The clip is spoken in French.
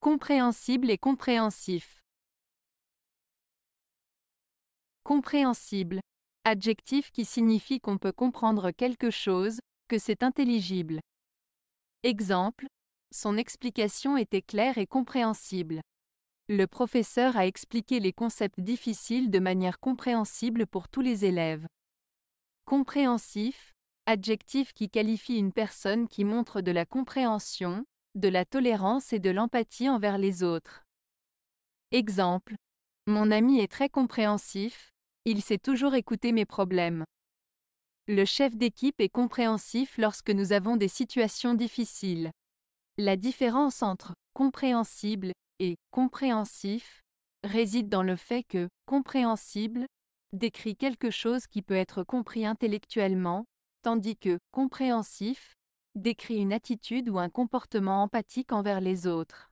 Compréhensible et compréhensif. Compréhensible. Adjectif qui signifie qu'on peut comprendre quelque chose, que c'est intelligible. Exemple. Son explication était claire et compréhensible. Le professeur a expliqué les concepts difficiles de manière compréhensible pour tous les élèves. Compréhensif. Adjectif qui qualifie une personne qui montre de la compréhension, de la tolérance et de l'empathie envers les autres. Exemple. Mon ami est très compréhensif, il sait toujours écouter mes problèmes. Le chef d'équipe est compréhensif lorsque nous avons des situations difficiles. La différence entre compréhensible et compréhensif réside dans le fait que compréhensible décrit quelque chose qui peut être compris intellectuellement, tandis que compréhensif décrit une attitude ou un comportement empathique envers les autres.